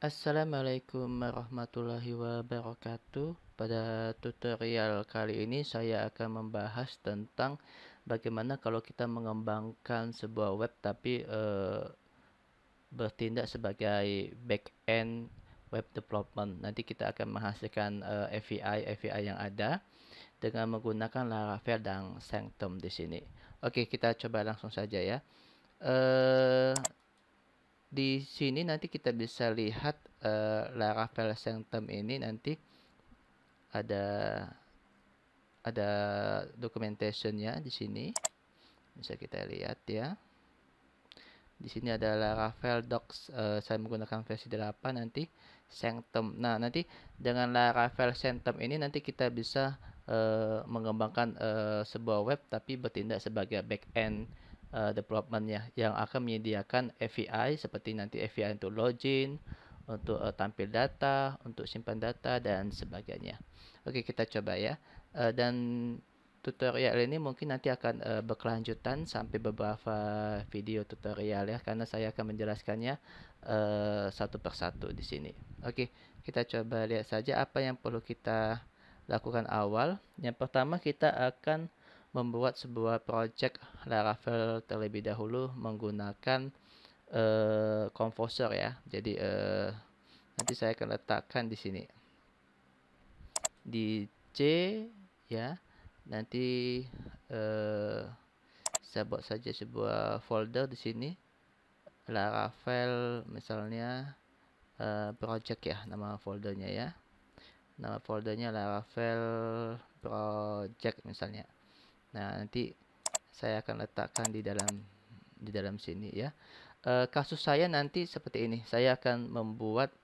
Assalamualaikum warahmatullahi wabarakatuh. Pada tutorial kali ini saya akan membahas tentang bagaimana kalau kita mengembangkan sebuah web tapi e, bertindak sebagai back end web development. Nanti kita akan menghasilkan e, eh, API API yang ada dengan menggunakan Laravel dan Sanctum di sini. Oke, kita coba langsung saja ya. Eh, di sini nanti kita bisa lihat uh, eh, Laravel Sanctum ini nanti ada ada dokumentasinya di sini bisa kita lihat ya di sini ada Laravel Docs uh, saya menggunakan versi 8 nanti Sanctum nah nanti dengan Laravel Sanctum ini nanti kita bisa uh, mengembangkan uh, sebuah web tapi bertindak sebagai back end uh, developmentnya yang akan menyediakan API seperti nanti API untuk login, untuk uh, tampil data, untuk simpan data dan sebagainya. Oke kita coba ya uh, dan tutorial ini mungkin nanti akan uh, berkelanjutan sampai beberapa video tutorial ya karena saya akan menjelaskannya uh, satu persatu di sini. Oke kita coba lihat saja apa yang perlu kita lakukan awal. Yang pertama kita akan membuat sebuah project Laravel terlebih dahulu menggunakan uh, eh, composer ya. Jadi uh, nanti saya akan letakkan di sini. Di C ya. Nanti uh, saya buat saja sebuah folder di sini. Laravel misalnya uh, project ya nama foldernya ya. Nama foldernya Laravel project misalnya. Nah, nanti saya akan letakkan di dalam di dalam sini ya. E, kasus saya nanti seperti ini. Saya akan membuat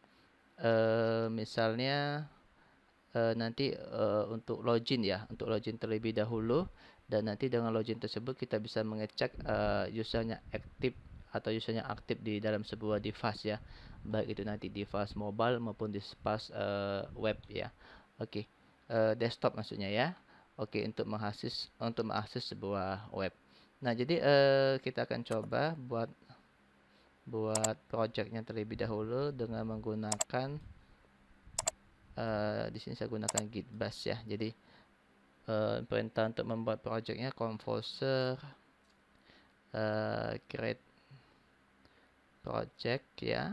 e, misalnya e, nanti e, untuk login ya, untuk login terlebih dahulu dan nanti dengan login tersebut kita bisa mengecek e, usernya aktif atau usernya aktif di dalam sebuah device ya baik itu nanti device mobile maupun device e, web ya oke okay. uh, desktop maksudnya ya Oke, untuk mengakses untuk mengakses sebuah web. Nah, jadi uh, kita akan coba buat buat projectnya terlebih dahulu dengan menggunakan uh, di sini saya gunakan git bash ya. Jadi uh, perintah untuk membuat projectnya composer uh, create project ya.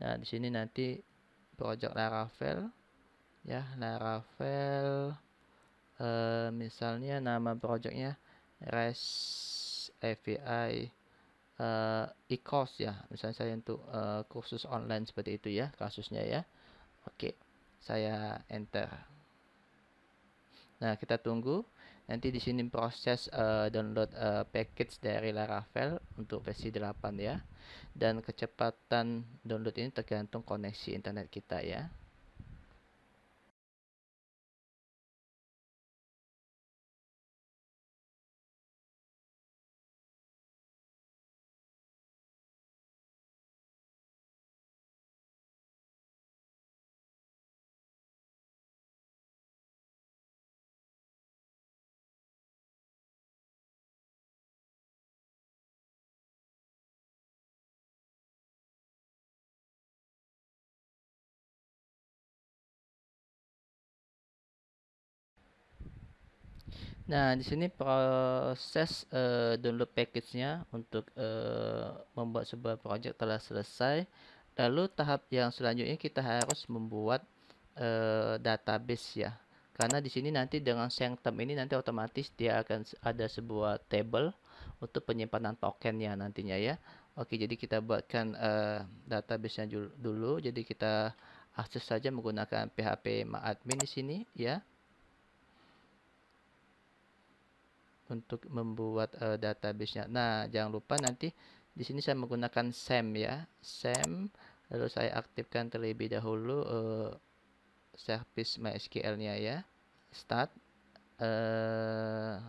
Nah, di sini nanti project Laravel ya, Laravel Eh, misalnya nama projectnya REST API uh, eh, e-course ya misalnya saya untuk uh, kursus online seperti itu ya kasusnya ya oke saya enter nah kita tunggu nanti di sini proses uh, download uh, package dari Laravel untuk versi 8 ya dan kecepatan download ini tergantung koneksi internet kita ya Nah, di sini proses uh, download package-nya untuk uh, membuat sebuah project telah selesai. Lalu tahap yang selanjutnya kita harus membuat uh, database ya. Karena di sini nanti dengan sanctum ini nanti otomatis dia akan ada sebuah table untuk penyimpanan tokennya nantinya ya. Oke, jadi kita buatkan uh, database-nya dulu. Jadi kita akses saja menggunakan PHP admin di sini ya untuk membuat uh, eh, nya. Nah, jangan lupa nanti di sini saya menggunakan sem ya, sem Lalu saya aktifkan terlebih dahulu uh, service MySQL-nya ya, start. Uh,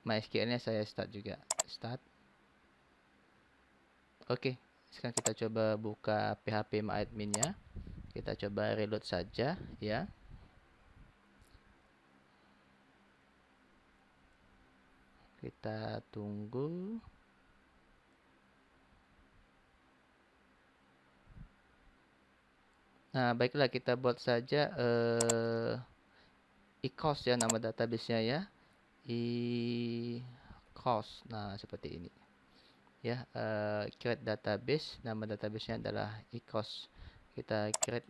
MySQL-nya saya start juga, start. Oke, okay. sekarang kita coba buka PHP MyAdmin-nya. Kita coba reload saja ya. kita tunggu nah baiklah kita buat saja uh, e-cost ya nama databasenya ya e-cost nah seperti ini ya uh, create database nama databasenya adalah e-cost kita create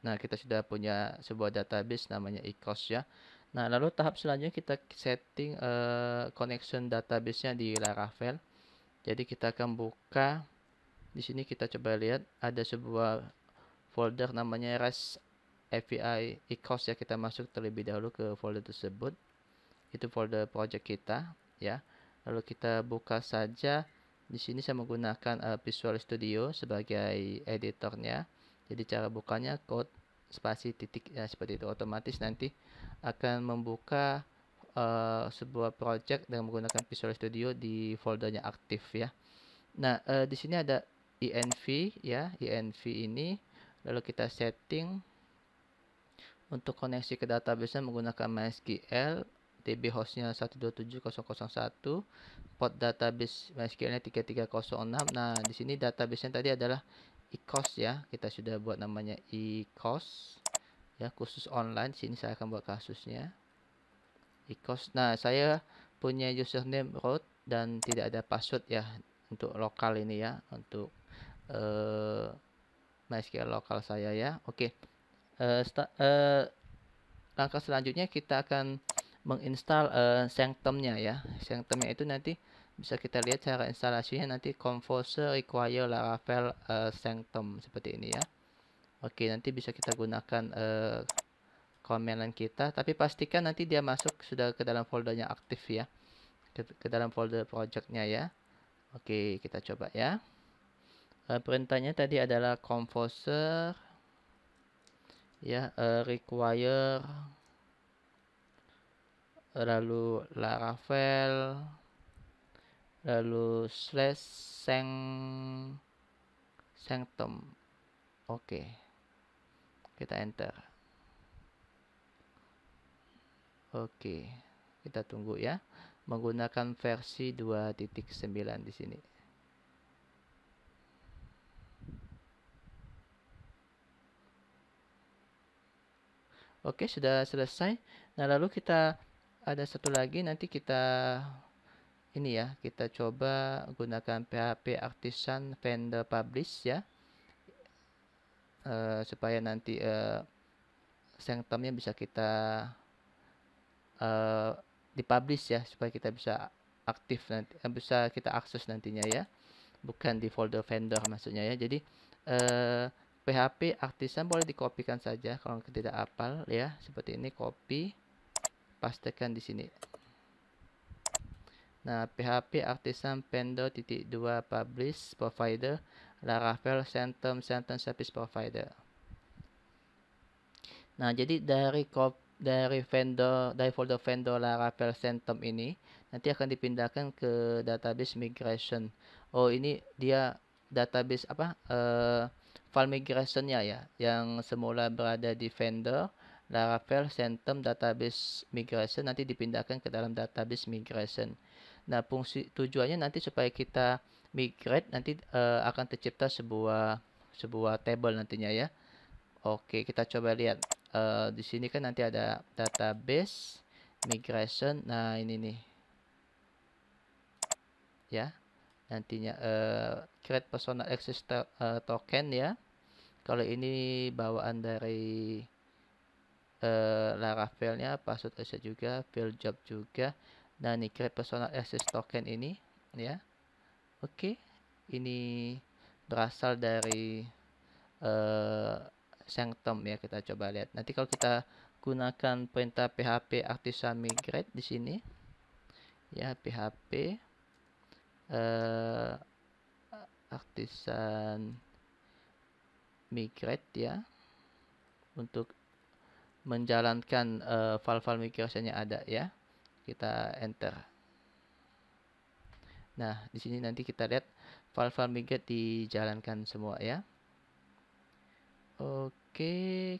nah kita sudah punya sebuah database namanya e-cost ya Nah, lalu tahap selanjutnya kita setting uh, connection database-nya di Laravel. Jadi kita akan buka di sini kita coba lihat ada sebuah folder namanya REST API ecos ya kita masuk terlebih dahulu ke folder tersebut. Itu folder project kita ya. Lalu kita buka saja di sini saya menggunakan uh, Visual Studio sebagai editornya. Jadi cara bukanya code spasi titik ya seperti itu otomatis nanti akan membuka uh, sebuah project dengan menggunakan Visual Studio di foldernya aktif ya. Nah uh, di sini ada env ya env ini lalu kita setting untuk koneksi ke database menggunakan MySQL DB hostnya 127.0.0.1, port database MySQL-nya 3306 nah di sini database databasenya tadi adalah e cost ya kita sudah buat namanya e cost ya khusus online sini saya akan buat kasusnya e cost nah saya punya username root dan tidak ada password ya untuk lokal ini ya untuk uh, MySQL lokal saya ya oke okay. uh, uh, langkah selanjutnya kita akan menginstal uh, sanctumnya ya sanctumnya itu nanti bisa kita lihat cara instalasinya nanti composer require laravel uh, eh, sanctum seperti ini ya oke nanti bisa kita gunakan uh, eh, komenan kita tapi pastikan nanti dia masuk sudah ke dalam foldernya aktif ya ke, ke dalam folder projectnya ya oke kita coba ya uh, perintahnya tadi adalah composer ya uh, require lalu laravel lalu slash seng sanctum oke okay. kita enter oke okay. kita tunggu ya menggunakan versi 2.9 di sini Oke, sudah selesai. Nah, lalu kita ada satu lagi nanti kita ini ya kita coba gunakan PHP artisan vendor publish ya uh, supaya nanti uh, eh, sanctumnya bisa kita uh, dipublish ya supaya kita bisa aktif nanti uh, bisa kita akses nantinya ya bukan di folder vendor maksudnya ya jadi uh, PHP artisan boleh dikopikan saja kalau tidak apal ya seperti ini copy pastekan di sini Nah, PHP Artisan Pendo titik dua publish provider Laravel Centum Centum Service Provider. Nah, jadi dari cop dari vendor dari folder vendor Laravel Centum ini nanti akan dipindahkan ke database migration. Oh, ini dia database apa? Uh, file migrationnya ya, yang semula berada di vendor Laravel Centum database migration nanti dipindahkan ke dalam database migration. Nah, fungsi tujuannya nanti supaya kita migrate nanti uh, akan tercipta sebuah sebuah table nantinya ya. Oke, kita coba lihat. Uh, di sini kan nanti ada database migration. Nah, ini nih. Ya. Nantinya uh, create personal access to, uh, token ya. Kalau ini bawaan dari uh, Laravelnya, password access juga, field job juga nah nih create personal access token ini ya oke okay. ini berasal dari uh, eh, sanctum ya kita coba lihat nanti kalau kita gunakan perintah php artisan migrate di sini ya php uh, eh, artisan migrate ya untuk menjalankan eh, file-file migrasinya ada ya kita enter nah di sini nanti kita lihat file-file migrate dijalankan semua ya oke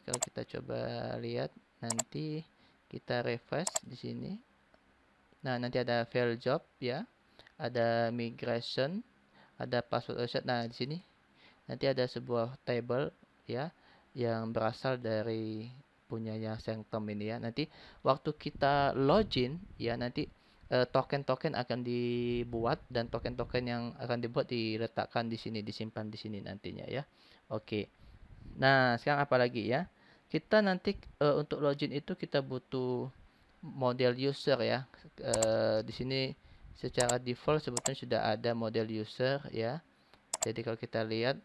kalau kita coba lihat nanti kita refresh di sini nah nanti ada file job ya ada migration ada password reset nah di sini nanti ada sebuah table ya yang berasal dari punyanya Sanctum ini ya. Nanti waktu kita login ya nanti eh, token-token uh, akan dibuat dan token-token yang akan dibuat diletakkan di sini, disimpan di sini nantinya ya. Oke. Nah, sekarang apa lagi ya? Kita nanti uh, untuk login itu kita butuh model user ya. Uh, di sini secara default sebetulnya sudah ada model user ya. Jadi kalau kita lihat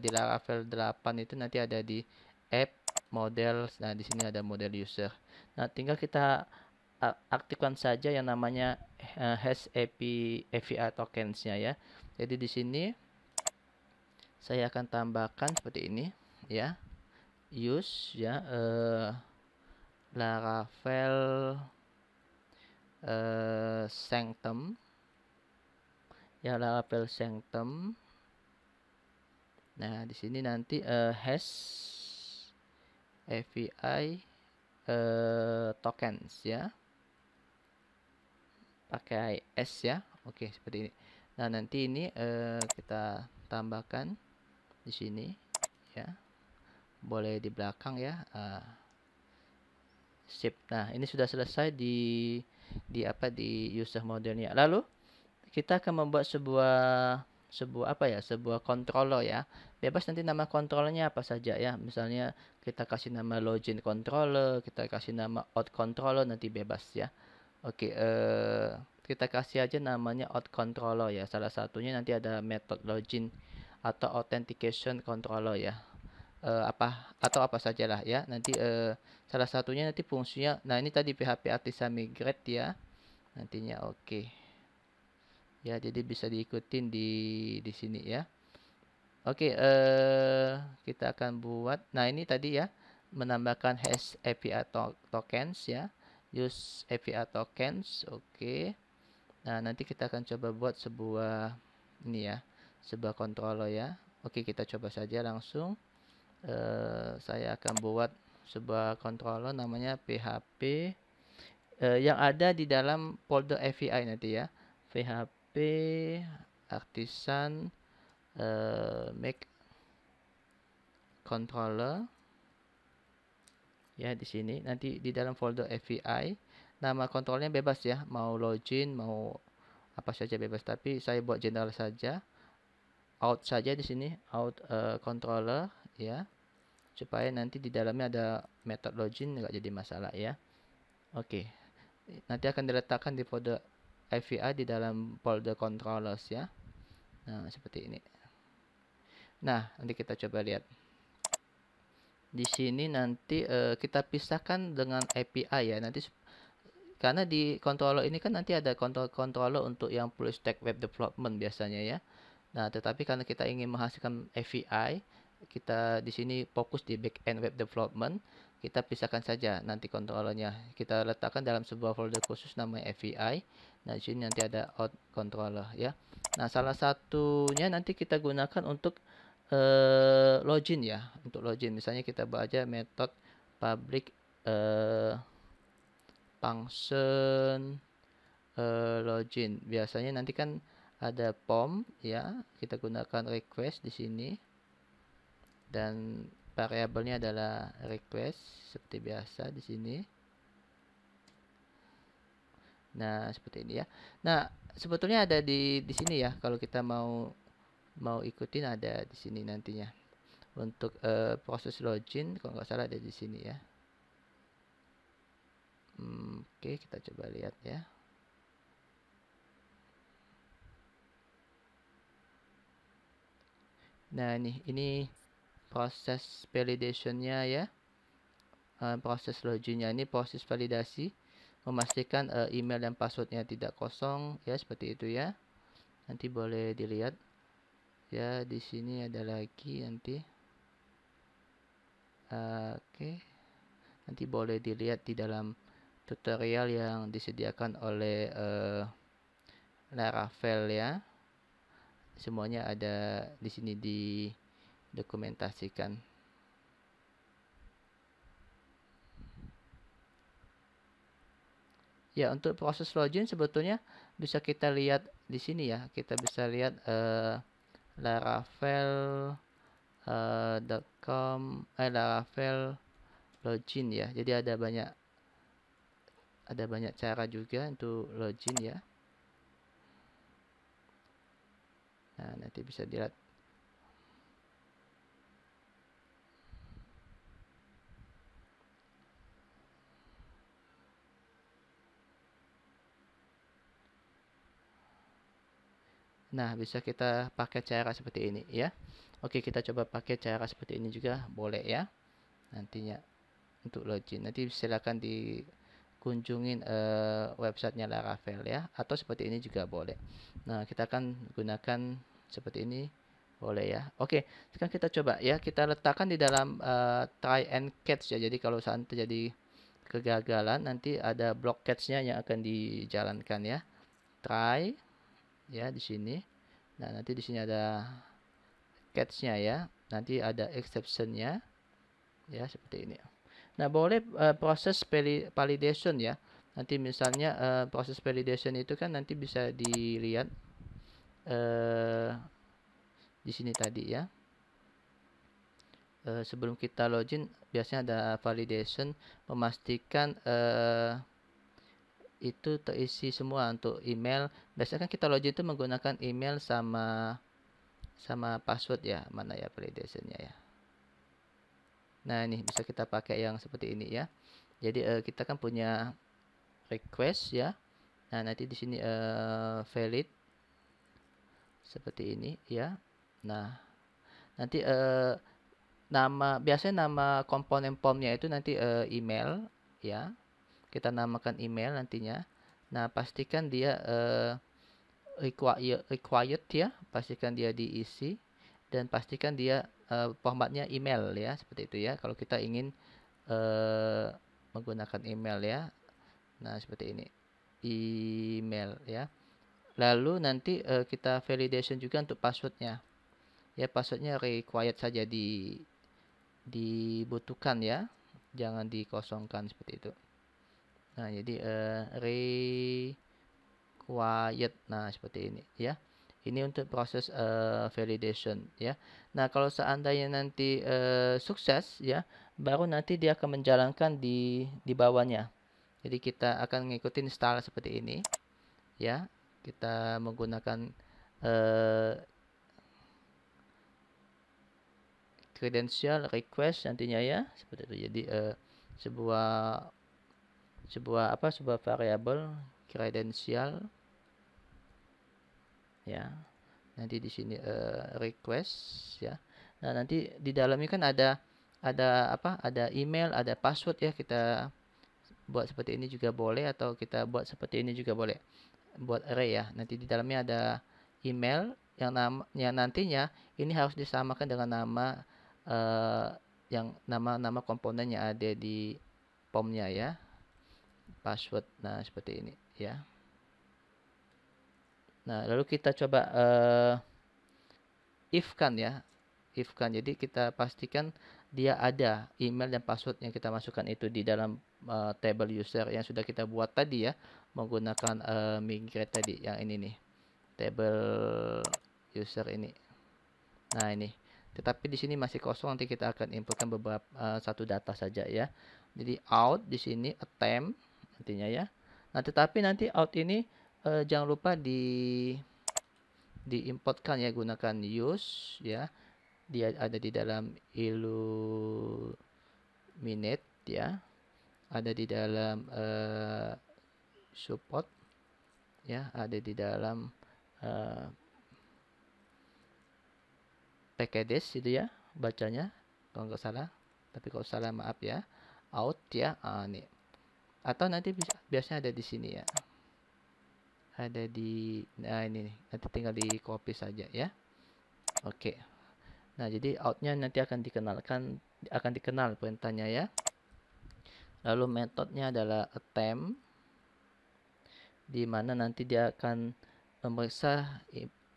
di Laravel 8 itu nanti ada di app model nah di sini ada model user nah tinggal kita aktifkan saja yang namanya uh, hash API API tokensnya ya jadi di sini saya akan tambahkan seperti ini ya use ya uh, Laravel uh, Sanctum ya Laravel Sanctum nah di sini nanti uh, hash AVI uh, eh, tokens ya pakai S ya oke seperti ini nah nanti ini uh, kita tambahkan di sini ya boleh di belakang ya uh, sip nah ini sudah selesai di di apa di user modelnya lalu kita akan membuat sebuah sebuah apa ya sebuah controller ya bebas nanti nama kontrolnya apa saja ya misalnya kita kasih nama login controller kita kasih nama out controller nanti bebas ya oke eh, kita kasih aja namanya out controller ya salah satunya nanti ada method login atau authentication controller ya eh, apa atau apa saja lah ya nanti eh, salah satunya nanti fungsinya nah ini tadi PHP Artisan migrate ya nantinya oke okay ya jadi bisa diikutin di di sini ya oke eh kita akan buat nah ini tadi ya menambahkan hash API to tokens ya use API tokens oke okay. nah nanti kita akan coba buat sebuah ini ya sebuah controller ya oke okay, kita coba saja langsung uh, saya akan buat sebuah controller namanya PHP uh, eh, yang ada di dalam folder API nanti ya PHP P artisan uh, make controller ya di sini nanti di dalam folder FVI nama kontrolnya bebas ya mau login mau apa saja bebas tapi saya buat general saja out saja di sini out uh, controller ya supaya nanti di dalamnya ada method login nggak jadi masalah ya oke okay. nanti akan diletakkan di folder FVA di dalam folder controllers ya. Nah, seperti ini. Nah, nanti kita coba lihat. Di sini nanti e, kita pisahkan dengan API ya. Nanti karena di controller ini kan nanti ada kontrol controller untuk yang full stack web development biasanya ya. Nah, tetapi karena kita ingin menghasilkan API, kita di sini fokus di back end web development kita pisahkan saja nanti controllernya kita letakkan dalam sebuah folder khusus namanya FVI nah di sini nanti ada out controller ya nah salah satunya nanti kita gunakan untuk uh, login ya untuk login misalnya kita baca metode public uh, function uh, login biasanya nanti kan ada pom ya kita gunakan request di sini dan variabelnya adalah request seperti biasa di sini. Nah, seperti ini ya. Nah, sebetulnya ada di di sini ya kalau kita mau mau ikutin ada di sini nantinya. Untuk uh, proses login kalau nggak salah ada di sini ya. Hmm, oke, okay, kita coba lihat ya. Nah, ini ini proses validationnya ya uh, proses loginnya ini proses validasi memastikan uh, email dan passwordnya tidak kosong ya seperti itu ya nanti boleh dilihat ya di sini ada lagi nanti uh, oke okay. nanti boleh dilihat di dalam tutorial yang disediakan oleh uh, Laravel ya semuanya ada di sini di dokumentasikan. Ya, untuk proses login sebetulnya bisa kita lihat di sini ya. Kita bisa lihat uh, eh, laravel.com eh, uh, eh laravel login ya. Jadi ada banyak ada banyak cara juga untuk login ya. Nah, nanti bisa dilihat Nah, bisa kita pakai cara seperti ini ya. Oke, kita coba pakai cara seperti ini juga boleh ya. Nantinya untuk login. Nanti silakan dikunjungin uh, websitenya Laravel ya atau seperti ini juga boleh. Nah, kita akan gunakan seperti ini boleh ya. Oke, sekarang kita coba ya. Kita letakkan di dalam uh, try and catch ya. Jadi kalau saat terjadi kegagalan nanti ada block catch-nya yang akan dijalankan ya. Try ya di sini. Nah, nanti di sini ada catch-nya ya. Nanti ada exception-nya. Ya, seperti ini. Nah, boleh uh, proses validation ya. Nanti misalnya uh, proses validation itu kan nanti bisa dilihat uh, di sini tadi ya. Uh, sebelum kita login biasanya ada validation memastikan uh, itu terisi semua untuk email. Biasanya kan kita login itu menggunakan email sama sama password ya, mana ya validationnya ya. Nah, ini bisa kita pakai yang seperti ini ya. Jadi uh, kita kan punya request ya. Nah, nanti di sini uh, valid seperti ini ya. Nah, nanti uh, nama biasanya nama komponen formnya itu nanti uh, email ya kita namakan email nantinya. Nah, pastikan dia uh, eh, required, required ya, pastikan dia diisi dan pastikan dia uh, formatnya email ya, seperti itu ya. Kalau kita ingin uh, menggunakan email ya. Nah, seperti ini. Email ya. Lalu nanti uh, kita validation juga untuk passwordnya. Ya, passwordnya required saja di dibutuhkan ya. Jangan dikosongkan seperti itu. Nah, jadi uh, required. Nah, seperti ini ya. Ini untuk proses uh, validation ya. Nah, kalau seandainya nanti uh, sukses ya, baru nanti dia akan menjalankan di di bawahnya. Jadi kita akan ngikutin install seperti ini ya. Kita menggunakan uh, credential request nantinya ya, seperti itu. Jadi uh, sebuah sebuah apa sebuah variabel kredensial ya nanti di sini uh, request ya nah nanti di dalamnya kan ada ada apa ada email ada password ya kita buat seperti ini juga boleh atau kita buat seperti ini juga boleh buat array ya nanti di dalamnya ada email yang namanya nantinya ini harus disamakan dengan nama uh, yang nama-nama komponen yang ada di pomnya ya password nah seperti ini ya nah lalu kita coba uh, eh, if kan ya if kan jadi kita pastikan dia ada email dan password yang kita masukkan itu di dalam uh, table user yang sudah kita buat tadi ya menggunakan uh, migrate tadi yang ini nih table user ini nah ini tetapi di sini masih kosong nanti kita akan inputkan beberapa uh, satu data saja ya jadi out di sini attempt intinya ya. Nah, tetapi nanti out ini uh, jangan lupa di diimportkan ya gunakan use ya. Dia ada di dalam illuminate ya. Ada di dalam uh, support ya, ada di dalam uh, packages itu ya bacanya kalau nggak salah tapi kalau salah maaf ya out ya ah, nih atau nanti bisa biasanya ada di sini ya ada di nah ini nih nanti tinggal di copy saja ya oke okay. nah jadi outnya nanti akan dikenalkan akan dikenal perintahnya ya lalu metodenya adalah attempt di mana nanti dia akan memeriksa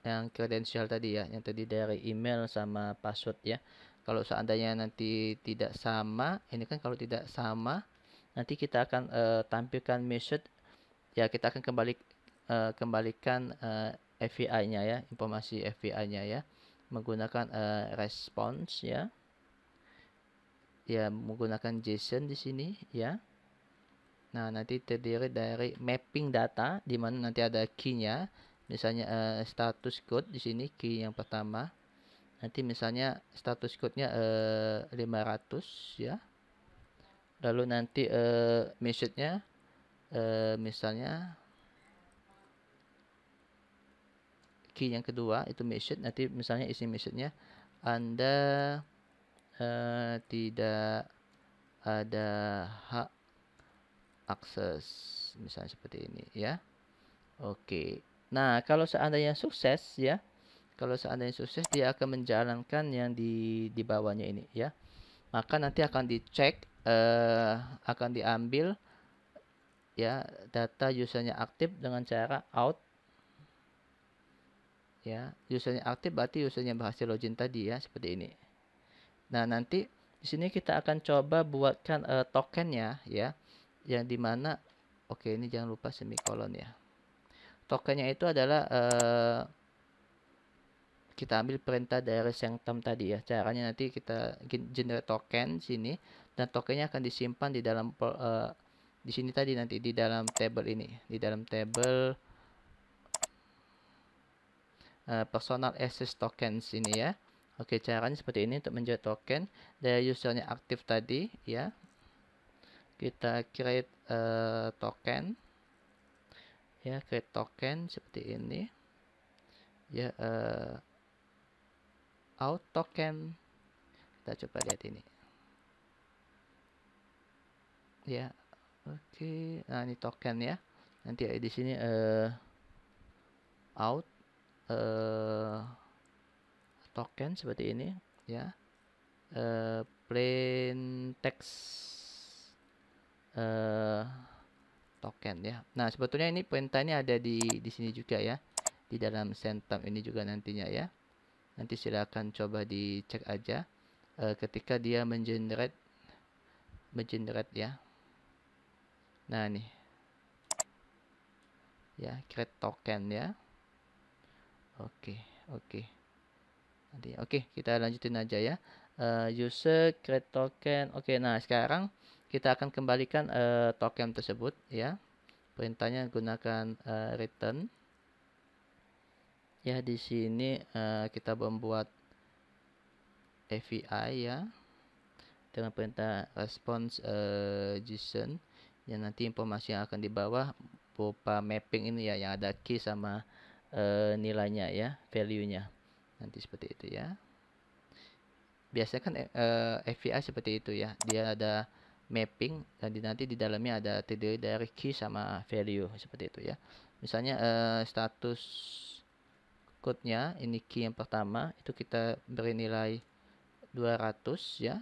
yang kredensial tadi ya yang tadi dari email sama password ya kalau seandainya nanti tidak sama ini kan kalau tidak sama nanti kita akan uh, tampilkan method ya kita akan kembali uh, kembalikan uh, eh, FVI nya ya informasi FVI nya ya menggunakan uh, response ya ya menggunakan JSON di sini ya nah nanti terdiri dari mapping data di mana nanti ada keynya misalnya uh, status code di sini key yang pertama nanti misalnya status code-nya uh, 500 ya lalu nanti uh, message-nya uh, misalnya key yang kedua itu message nanti misalnya isi message-nya Anda uh, tidak ada hak akses misalnya seperti ini ya. Oke. Nah, kalau seandainya sukses ya, kalau seandainya sukses dia akan menjalankan yang di di bawahnya ini ya. Maka nanti akan dicek uh, akan diambil ya data usernya aktif dengan cara out ya usernya aktif berarti usernya berhasil login tadi ya seperti ini nah nanti di sini kita akan coba buatkan uh, eh, tokennya ya yang dimana oke ini jangan lupa semikolon ya tokennya itu adalah uh, kita ambil perintah dari sanctum tadi ya caranya nanti kita generate token sini dan tokennya akan disimpan di dalam uh, di sini tadi nanti di dalam table ini di dalam table uh, personal access tokens ini ya oke caranya seperti ini untuk menjual token dari usernya aktif tadi ya kita create uh, token ya create token seperti ini ya uh, out token kita coba lihat ini ya oke nah ini token ya nanti ya, di sini uh, out uh, token seperti ini ya uh, plain text uh, token ya nah sebetulnya ini ini ada di di sini juga ya di dalam sentam ini juga nantinya ya nanti silakan coba dicek aja uh, ketika dia mengenerate mengenerate ya Nah nih. Ya, create token ya. Oke, oke. Nanti oke, kita lanjutin aja ya. Uh, user create token. Oke, nah sekarang kita akan kembalikan uh, token tersebut ya. Perintahnya gunakan uh, return. Ya, di sini uh, kita membuat AVI ya dengan perintah response uh, JSON ya nanti informasi yang akan di bawah berupa mapping ini ya yang ada key sama e, nilainya ya value-nya nanti seperti itu ya biasanya kan e, eh, FVA seperti itu ya dia ada mapping dan di, nanti di dalamnya ada terdiri dari key sama value seperti itu ya misalnya e, status code-nya ini key yang pertama itu kita beri nilai 200 ya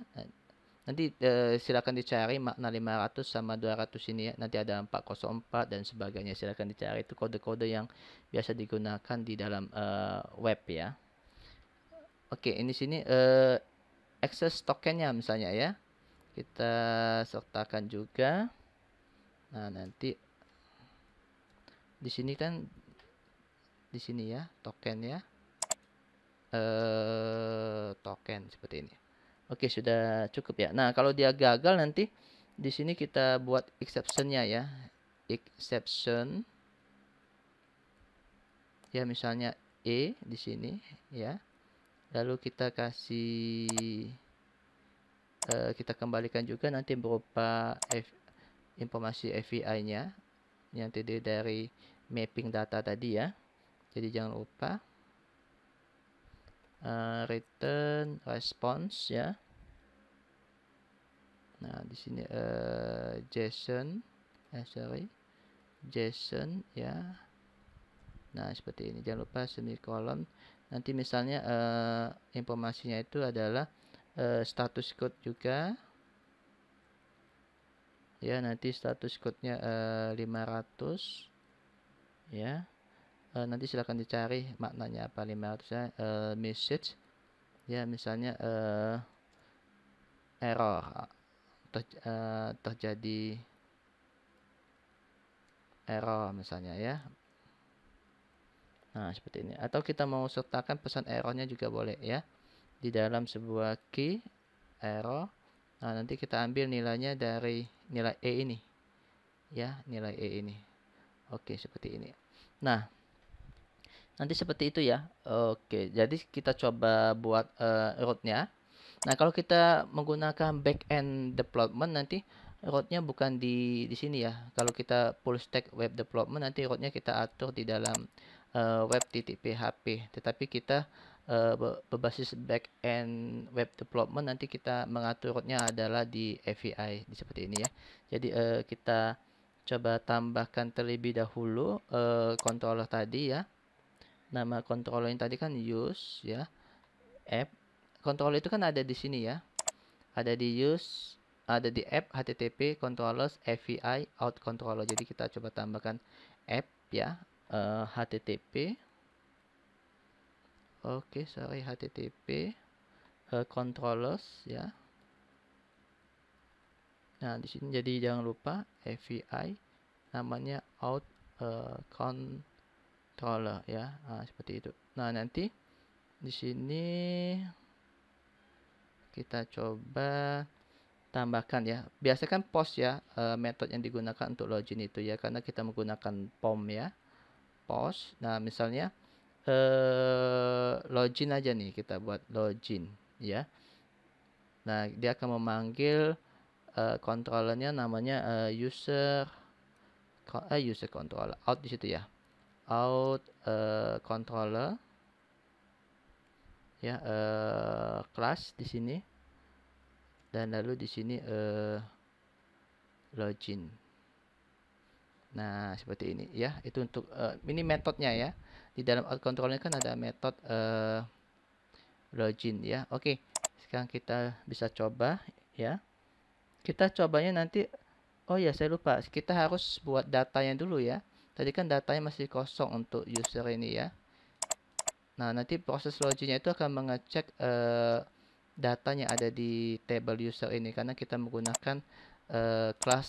Nanti e, silakan dicari makna 500 sama 200 ini ya. Nanti ada 404 dan sebagainya. Silakan dicari itu kode-kode yang biasa digunakan di dalam e, web ya. Oke, ini sini e, eh, access tokennya misalnya ya. Kita sertakan juga. Nah, nanti di sini kan di sini ya token ya. E, token seperti ini. Oke, sudah cukup ya. Nah, kalau dia gagal nanti di sini kita buat exceptionnya ya. Exception. Ya, misalnya E di sini ya. Lalu kita kasih uh, kita kembalikan juga nanti berupa F, informasi fvi nya yang tadi dari mapping data tadi ya. Jadi jangan lupa uh, return response ya Nah, di sini uh, eh, JSON, eh, sorry, Jason ya. Nah, seperti ini. Jangan lupa semicolon. Nanti misalnya uh, informasinya itu adalah uh, status code juga. Ya, nanti status code-nya uh, 500 ya. Uh, nanti silahkan dicari maknanya apa 500 ya. Uh, message ya misalnya uh, error ter, uh, terjadi error misalnya ya. Nah, seperti ini. Atau kita mau sertakan pesan errornya juga boleh ya. Di dalam sebuah key error. Nah, nanti kita ambil nilainya dari nilai E ini. Ya, nilai E ini. Oke, seperti ini. Nah, nanti seperti itu ya. Oke, jadi kita coba buat uh, rootnya. Nah, kalau kita menggunakan back end development nanti rootnya bukan di di sini ya. Kalau kita full stack web development nanti rootnya kita atur di dalam uh, web titik PHP. Tetapi kita uh, berbasis back end web development nanti kita mengatur rootnya adalah di API seperti ini ya. Jadi uh, kita coba tambahkan terlebih dahulu uh, controller tadi ya. Nama controller yang tadi kan use ya app controller itu kan ada di sini ya. Ada di use, ada di app http controllers API out controller. Jadi kita coba tambahkan app ya uh, eh, http Oke, okay, sorry http uh, eh, controllers ya. Nah, di sini jadi jangan lupa API namanya out uh, controller ya. Nah, seperti itu. Nah, nanti di sini kita coba tambahkan ya. Biasanya kan post ya e, eh, metode yang digunakan untuk login itu ya karena kita menggunakan POM ya. Post. Nah, misalnya e, login aja nih kita buat login ya. Nah, dia akan memanggil e, namanya e, user eh, user controller out di situ ya. Out e, controller ya eh, kelas di sini dan lalu di sini eh, login nah seperti ini ya itu untuk eh, ini metodenya ya di dalam out ini kan ada metode eh, login ya oke sekarang kita bisa coba ya kita cobanya nanti oh ya saya lupa kita harus buat datanya dulu ya tadi kan datanya masih kosong untuk user ini ya Nah, nanti proses loginnya itu akan mengecek uh, data yang ada di table user ini karena kita menggunakan uh, class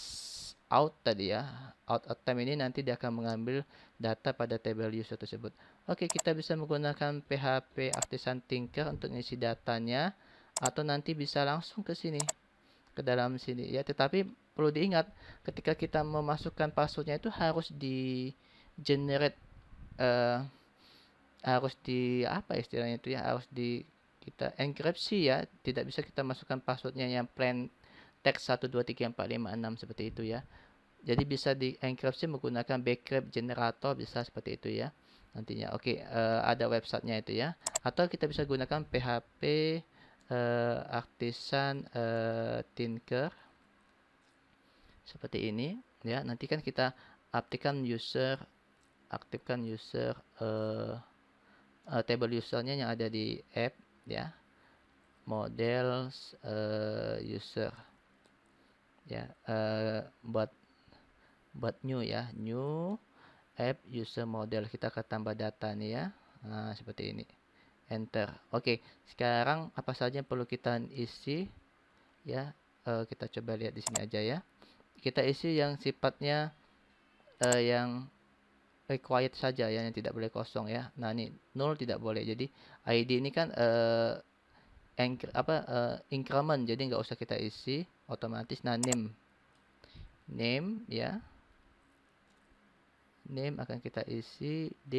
out tadi ya. Out time ini nanti dia akan mengambil data pada table user tersebut. Oke, kita bisa menggunakan PHP Artisan Tinker untuk mengisi datanya atau nanti bisa langsung ke sini ke dalam sini ya. Tetapi perlu diingat ketika kita memasukkan passwordnya itu harus di generate uh, eh, harus di apa ya istilahnya itu ya harus di kita enkripsi ya tidak bisa kita masukkan passwordnya yang plain text 123456 seperti itu ya jadi bisa di enkripsi menggunakan backup generator bisa seperti itu ya nantinya oke uh, ada websitenya itu ya atau kita bisa gunakan PHP uh, eh, artisan uh, tinker seperti ini ya nanti kan kita aktifkan user aktifkan user uh, uh, table usernya yang ada di app ya model uh, eh, user ya uh, buat buat new ya new app user model kita ke tambah data nih ya nah seperti ini enter oke okay. sekarang apa saja yang perlu kita isi ya uh, kita coba lihat di sini aja ya kita isi yang sifatnya uh, yang required eh, saja ya yang tidak boleh kosong ya. Nah, ini nol tidak boleh. Jadi ID ini kan uh, eh, anchor, apa uh, increment jadi nggak usah kita isi otomatis. Nah, name name ya. Name akan kita isi d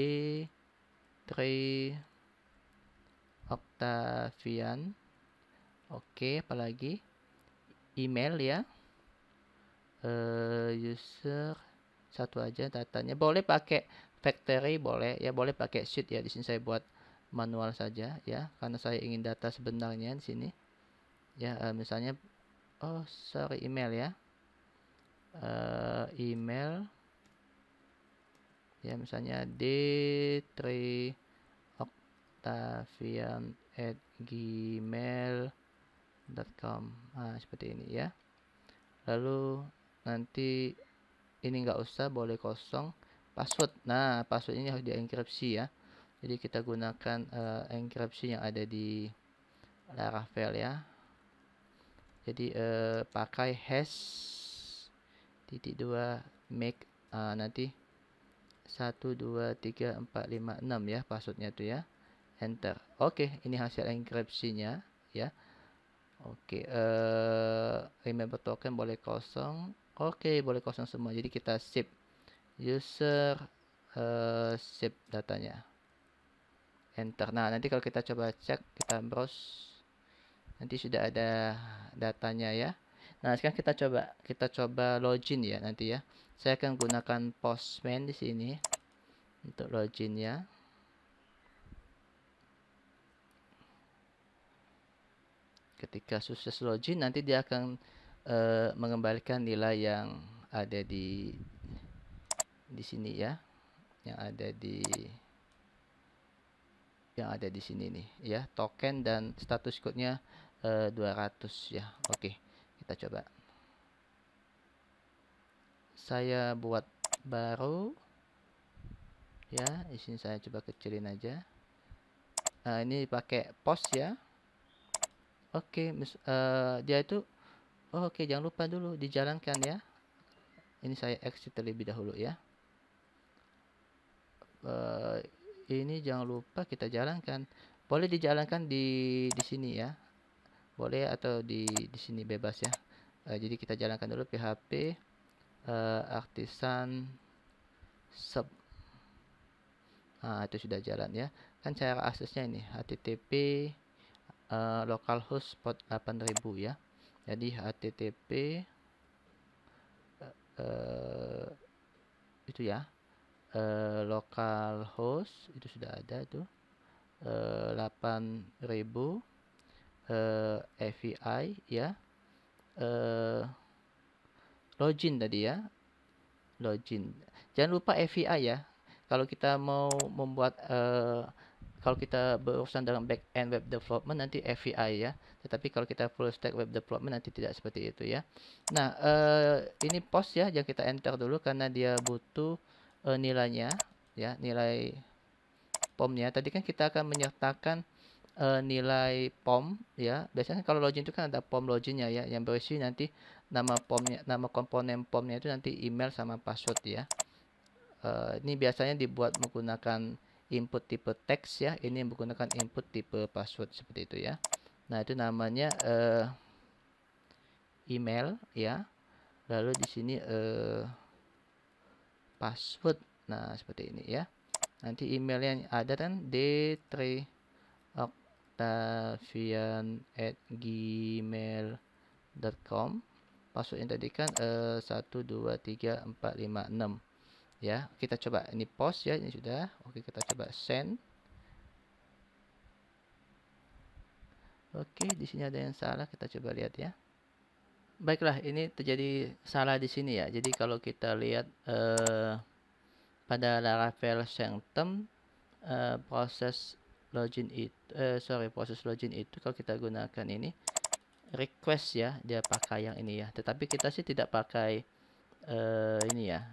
3 Octavian. Oke, okay, apalagi email ya. Uh, user satu aja datanya boleh pakai factory boleh ya boleh pakai sheet ya di sini saya buat manual saja ya karena saya ingin data sebenarnya di sini ya eh, misalnya oh sorry email ya uh, email ya misalnya d3 octavian at gmail gmail.com nah seperti ini ya lalu nanti ini nggak usah boleh kosong password nah password ini harus dienkripsi ya jadi kita gunakan uh, enkripsi yang ada di Laravel ya jadi uh, pakai hash titik dua make uh, nanti satu dua tiga empat lima enam ya passwordnya tuh ya enter oke okay, ini hasil enkripsinya ya oke okay, uh, remember token boleh kosong Oke, boleh kosong semua. Jadi kita sip user uh, sip datanya. Enter. Nah, nanti kalau kita coba cek, kita browse nanti sudah ada datanya ya. Nah, sekarang kita coba kita coba login ya nanti ya. Saya akan gunakan Postman di sini untuk login ya. Ketika sukses login nanti dia akan uh, mengembalikan nilai yang ada di di sini ya yang ada di yang ada di sini nih ya token dan status code-nya uh, eh, 200 ya Oke kita coba saya buat baru ya di sini saya coba kecilin aja nah ini pakai pos ya oke okay, uh, dia itu Oh, Oke, okay. jangan lupa dulu dijalankan ya. Ini saya exit terlebih dahulu ya. Uh, ini jangan lupa kita jalankan. Boleh dijalankan di di sini ya. Boleh atau di di sini bebas ya. Uh, jadi kita jalankan dulu PHP uh, eh, artisan sub. Nah, itu sudah jalan ya. Kan cara aksesnya ini http uh, localhost 8000 ya jadi http uh, eh, itu ya uh, eh, localhost itu sudah ada tuh uh, 8000 uh, AVI ya uh, login tadi ya login jangan lupa AVI ya kalau kita mau membuat uh, kalau kita berurusan dalam back end web development nanti API ya. Tetapi kalau kita full stack web development nanti tidak seperti itu ya. Nah, uh, ini post ya yang kita enter dulu karena dia butuh uh, nilainya ya, nilai pomnya. Tadi kan kita akan menyertakan uh, nilai pom ya. Biasanya kalau login itu kan ada pom loginnya ya yang berisi nanti nama pomnya, nama komponen pomnya itu nanti email sama password ya. Uh, ini biasanya dibuat menggunakan input tipe teks ya ini yang menggunakan input tipe password seperti itu ya nah itu namanya uh, email ya lalu di sini uh, password nah seperti ini ya nanti email yang ada kan d 3 octavian password yang tadi kan uh, eh, 1 ya kita coba ini post ya ini sudah oke kita coba send oke di sini ada yang salah kita coba lihat ya baiklah ini terjadi salah di sini ya jadi kalau kita lihat eh, pada Laravel Sanctum eh, proses login itu eh, sorry proses login itu kalau kita gunakan ini request ya dia pakai yang ini ya tetapi kita sih tidak pakai eh, ini ya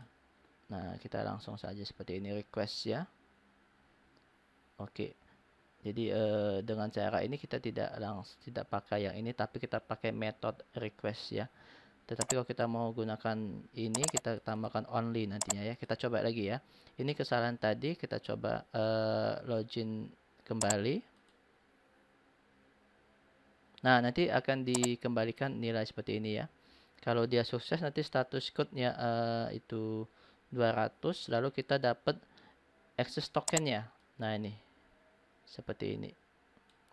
Nah, kita langsung saja seperti ini request ya. Oke. Jadi eh, dengan cara ini kita tidak langsung tidak pakai yang ini tapi kita pakai method request ya. Tetapi kalau kita mau gunakan ini kita tambahkan only nantinya ya. Kita coba lagi ya. Ini kesalahan tadi kita coba eh, login kembali. Nah, nanti akan dikembalikan nilai seperti ini ya. Kalau dia sukses nanti status code-nya uh, itu 200 lalu kita dapat access token ya nah ini seperti ini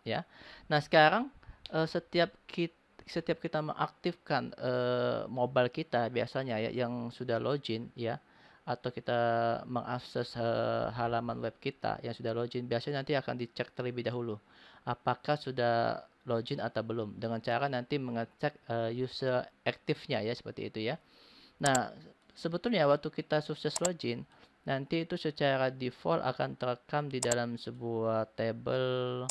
ya nah sekarang uh, setiap kita setiap kita mengaktifkan uh, mobile kita biasanya ya yang sudah login ya atau kita mengakses uh, halaman web kita yang sudah login biasanya nanti akan dicek terlebih dahulu apakah sudah login atau belum dengan cara nanti mengecek uh, user aktifnya ya seperti itu ya nah Sebetulnya waktu kita sukses login, nanti itu secara default akan terekam di dalam sebuah table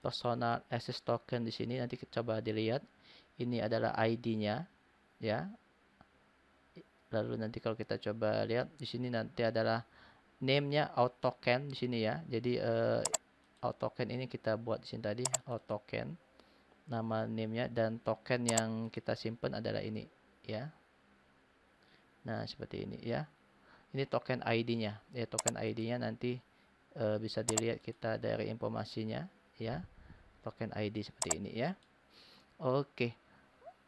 personal access token di sini. Nanti kita coba dilihat. Ini adalah ID-nya, ya. Lalu nanti kalau kita coba lihat di sini nanti adalah name-nya out token di sini ya. Jadi uh, eh, out token ini kita buat di sini tadi out token nama name-nya dan token yang kita simpan adalah ini ya Nah, seperti ini ya. Ini token ID-nya. Ya, token ID-nya nanti e, bisa dilihat kita dari informasinya ya. Token ID seperti ini ya. Oke.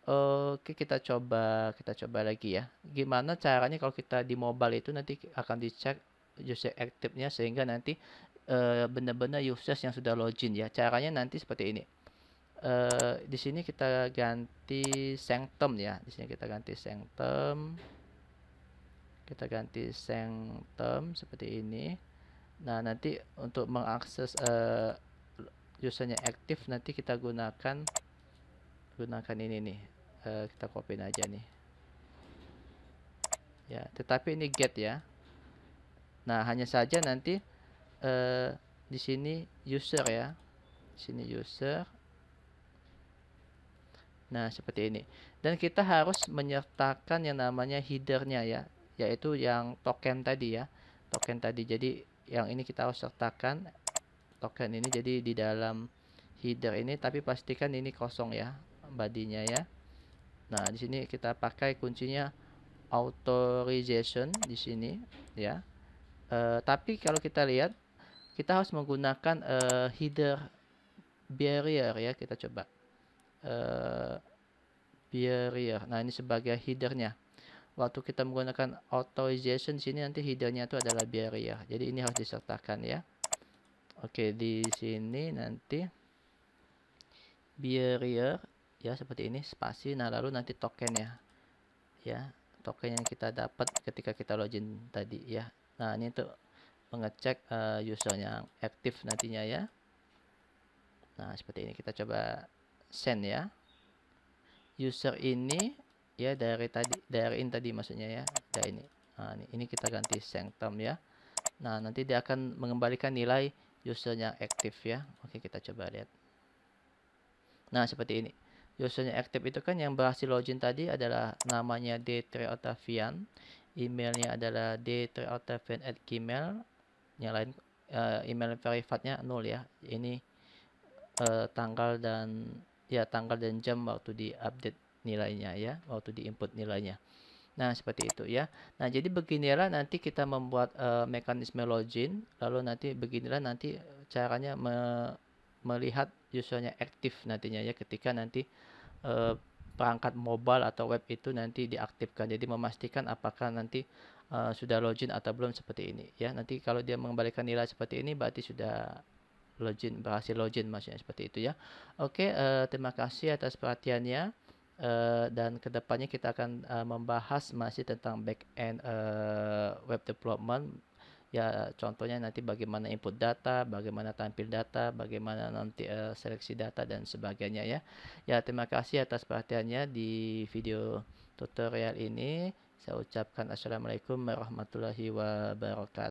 Oke, kita coba kita coba lagi ya. Gimana caranya kalau kita di mobile itu nanti akan dicek user active-nya sehingga nanti eh, benar-benar users yang sudah login ya. Caranya nanti seperti ini. Uh, di sini kita ganti sanctum ya. Di sini kita ganti sanctum kita ganti term seperti ini nah nanti untuk mengakses uh, usernya aktif nanti kita gunakan gunakan ini nih uh, kita copy aja nih ya tetapi ini get ya nah hanya saja nanti uh, di sini user ya di sini user nah seperti ini dan kita harus menyertakan yang namanya headernya ya yaitu yang token tadi ya token tadi jadi yang ini kita harus sertakan token ini jadi di dalam header ini tapi pastikan ini kosong ya badinya ya nah di sini kita pakai kuncinya authorization di sini ya e, tapi kalau kita lihat kita harus menggunakan e, header barrier ya kita coba e, barrier nah ini sebagai headernya waktu kita menggunakan authorization sini nanti hiddernya itu adalah barrier. Ya. Jadi ini harus disertakan ya. Oke, di sini nanti barrier ya seperti ini spasi nah lalu nanti token ya. Ya, token yang kita dapat ketika kita login tadi ya. Nah, ini untuk mengecek uh, usernya yang aktif nantinya ya. Nah, seperti ini kita coba send ya. User ini ya dari tadi dari in tadi maksudnya ya dari ini nah, ini ini kita ganti sanctum ya nah nanti dia akan mengembalikan nilai usernya aktif ya oke kita coba lihat nah seperti ini usernya aktif itu kan yang berhasil login tadi adalah namanya D3 Otavian emailnya adalah D3 Otavian at gmail yang lain uh, email verifatnya nol ya ini uh, tanggal dan ya tanggal dan jam waktu di update nilainya ya waktu di input nilainya nah seperti itu ya nah jadi beginilah nanti kita membuat uh, mekanisme login lalu nanti beginilah nanti caranya me melihat usernya aktif nantinya ya ketika nanti uh, perangkat mobile atau web itu nanti diaktifkan jadi memastikan apakah nanti uh, sudah login atau belum seperti ini ya nanti kalau dia mengembalikan nilai seperti ini berarti sudah login berhasil login maksudnya seperti itu ya oke uh, terima kasih atas perhatiannya uh, dan kedepannya kita akan uh, membahas masih tentang back end uh, web development ya contohnya nanti bagaimana input data, bagaimana tampil data, bagaimana nanti uh, seleksi data dan sebagainya ya. Ya terima kasih atas perhatiannya di video tutorial ini. Saya ucapkan assalamualaikum warahmatullahi wabarakatuh.